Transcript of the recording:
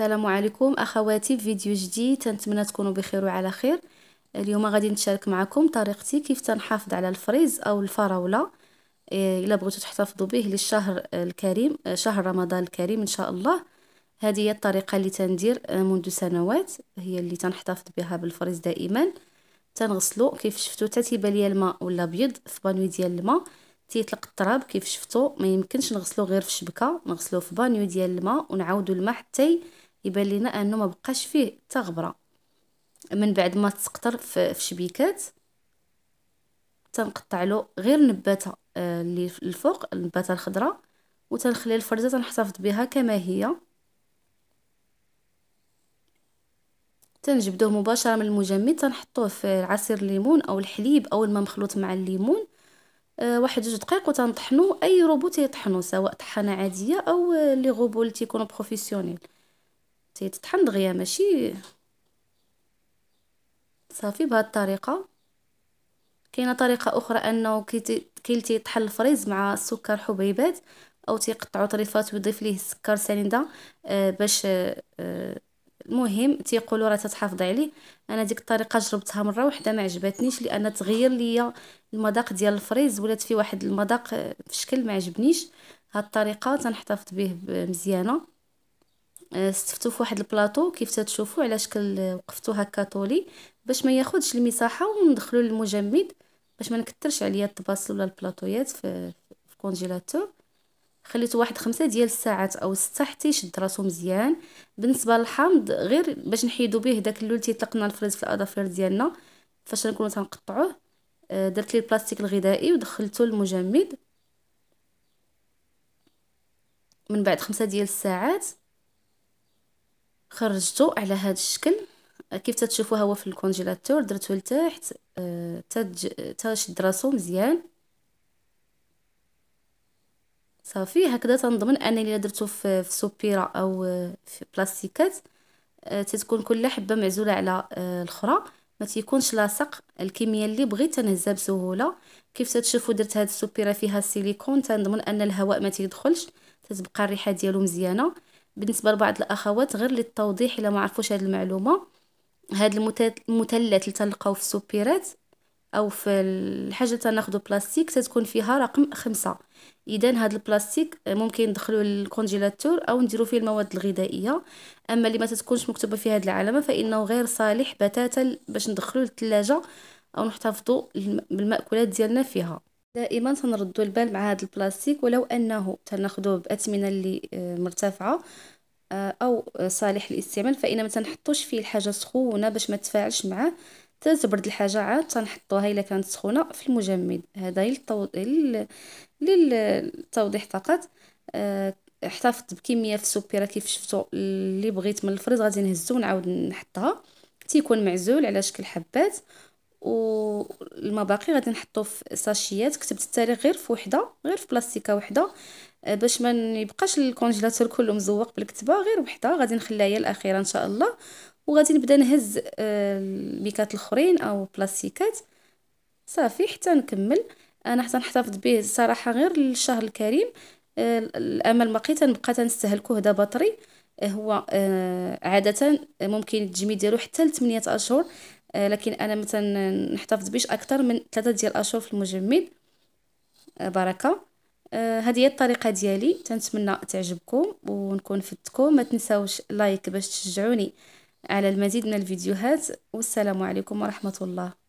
السلام عليكم اخواتي في فيديو جديد تنتمنى تكونوا بخير وعلى خير اليوم غادي نشارك معكم طريقتي كيف تنحافظ على الفريز او الفراوله إيه، الا بغيتوا تحتفظوا به للشهر الكريم شهر رمضان الكريم ان شاء الله هذه هي الطريقه اللي تندير منذ سنوات هي اللي تنحتفظ بها بالفريز دائما تنغسلو كيف شفتوا تتيبه ليا الماء ولا بيض في بانيو ديال الماء تيطلق التراب كيف شفتوا ما يمكنش نغسلو غير في شبكه نغسلو في بانيو ديال الماء ونعاودو الماء حتى يبان لينا انه ما بقاش فيه حتى غبره من بعد ما تسقطر في شبيكات تنقطع له غير نباته آه، اللي الفوق النباته الخضراء وتنخلي الفرزه تنحتفظ بها كما هي تنجبدوه مباشره من المجمد تنحطوه في عصير الليمون او الحليب او الماء مخلوط مع الليمون آه، واحد جوج دقائق وتنطحنوا اي روبوت يطحنوا سواء طحانه عاديه او آه، لي غوبول تيكونوا بروفيسيونيل تهي تطحن دغيا ماشي صافي بهاد الطريقه كاينه طريقه اخرى انه كي تيطحن الفريز مع السكر حبيبات او تيقطعوا طريفات ويضيف ليه السكر سنيده آه باش آه المهم تيقولوا راه تتحافظي عليه انا ديك الطريقه جربتها مره وحده ما عجبتنيش لان تغير ليا المذاق ديال الفريز ولات فيه واحد المذاق في آه، شكل ما عجبنيش هاد الطريقه تنحتفظ به مزيانه آه، استفتو فواحد البلاطو كيف تتشوفوا على شكل وقفتو هكا طولي باش ما ياخذش المساحه وندخلو للمجمد باش ما نكثرش عليا الطباسل ولا البلاطويات في الكونجيلاتور خليته واحد خمسة ديال الساعات او ستة حتى يشد راسو مزيان بالنسبه للحامض غير باش نحيدو به داك اللول تيطلقنا الفريز في الاظافير ديالنا فاش نكونو تنقطعوه آه، درت ليه البلاستيك الغذائي ودخلتو للمجمد من بعد خمسة ديال الساعات خرجته على هذا الشكل كيف تتشوفوا هو في الكونجيلاتور درته لتحت حتى آه، شد راسو مزيان صافي هكذا تنضمن انني الا درتو في سوبيرا او آه، في بلاستيكات آه، تتكون كل حبه معزوله على الاخرى ما تيكونش لاصق الكميه اللي بغيت تنهزها بسهوله كيف تتشوفوا درت هاد السوبيرا فيها السيليكون تنضمن ان الهواء ما تيدخلش تتبقى الريحه ديالو مزيانه بالنسبه لبعض الاخوات غير للتوضيح الا ما عرفوش هذه المعلومه هذا المثلث اللي تلقاو في السوبيرات او في الحاجه اللي تناخذو بلاستيك تتكون فيها رقم خمسة اذا هذا البلاستيك ممكن ندخلو للكونجيلاتور او نديرو فيه المواد الغذائيه اما اللي ما تتكونش مكتوبه في هذه العلامه فانه غير صالح بتاتا باش ندخلو للثلاجه او نحتفظوا بالمأكولات ديالنا فيها دائما تنردو البال مع هذا البلاستيك ولو انه تناخذوه باثمنه اللي آه، مرتفعه آه، او صالح للاستعمال فان ما تنحطوش فيه الحاجه سخونه باش ما تفاعلش معاه حتى تبرد الحاجه عاد تنحطوها الا كانت سخونه في المجمد هذا للتو... للتوضيح فقط آه، احتفظت بكميه في السوبيره كيف شفتو اللي بغيت من الفريز غادي نهزو ونعاود نحطها تيكون معزول على شكل حبات والمباقي غادي نحطو في ساشيات كتبت التاريخ غير في وحده غير في بلاستيكه وحده آه، باش ما يبقاش الكونجيلاتور كله مزوق بالكتبه غير وحده غادي نخليها هي الاخيره ان شاء الله وغادي نبدا نهز آه، البيكات الاخرين او بلاستيكات صافي حتى نكمل انا حتى نحتفظ به الصراحه غير الشهر الكريم آه، الامل بقيت تنبقى تنستهلكوه دابا طري هو عاده ممكن التجميد ديالو حتى ل 8 اشهر آه، لكن انا مثلا نحتفظ بيش اكثر من ثلاثه ديال الاشهر في المجمد آه، بركه آه، هذه هي الطريقه ديالي تنتمنى تعجبكم ونكون فدتكم ما تنساوش لايك باش تشجعوني على المزيد من الفيديوهات والسلام عليكم ورحمه الله